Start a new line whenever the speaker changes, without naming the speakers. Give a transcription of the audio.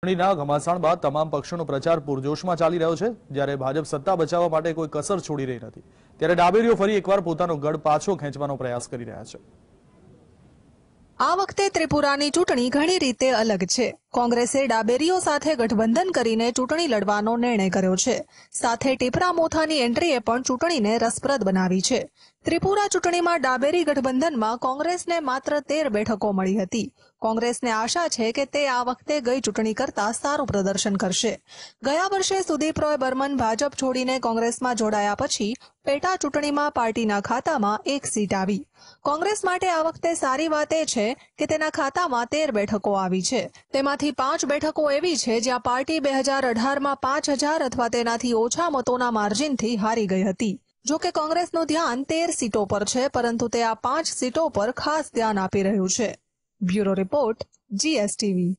ચૂંટણીના ઘમાસાણ બાદ તમામ પક્ષોનો પ્રચાર પૂરજોશમાં ચાલી રહ્યો છે જ્યારે ભાજપ સત્તા બચાવવા માટે કોઈ કસર છોડી રહી નથી ત્યારે ડાબેરીઓ ફરી એકવાર પોતાનો ગઢ પાછો ખેંચવાનો પ્રયાસ કરી રહ્યા છે
આ વખતે ત્રિપુરાની ચૂંટણી ઘણી રીતે અલગ છે કોંગ્રેસે ડાબેરીઓ સાથે ગઠબંધન કરીને ચૂંટણી લડવાનો નિર્ણય કર્યો છે સાથે ટીપરા મોથાની એન્ટ્રીએ પણ ચૂંટણીને રસપ્રદ બનાવી છે ત્રિપુરા ચૂંટણીમાં ડાબેરી ગઠબંધનમાં કોંગ્રેસને માત્ર તેર બેઠકો મળી હતી કોંગ્રેસને આશા છે કે તે આ વખતે ગઈ ચૂંટણી કરતાં સારું પ્રદર્શન કરશે ગયા વર્ષે સુદીપ બર્મન ભાજપ છોડીને કોંગ્રેસમાં જોડાયા પછી પેટા ચૂંટણીમાં પાર્ટીના ખાતામાં એક સીટ આવી કોંગ્રેસ માટે આ વખતે સારી વાત એ છે કે તેના ખાતામાં તેર બેઠકો આવી છે તેમાં તેમાંથી પાંચ બેઠકો એવી છે જ્યાં પાર્ટી બે હજાર અઢારમાં પાંચ હજાર અથવા તેનાથી ઓછા મતોના માર્જિનથી હારી ગઈ હતી જો કે કોંગ્રેસનું ધ્યાન તેર સીટો પર છે પરંતુ તે આ પાંચ સીટો પર ખાસ ધ્યાન આપી રહ્યું છે બ્યુરો રિપોર્ટ જીએસટીવી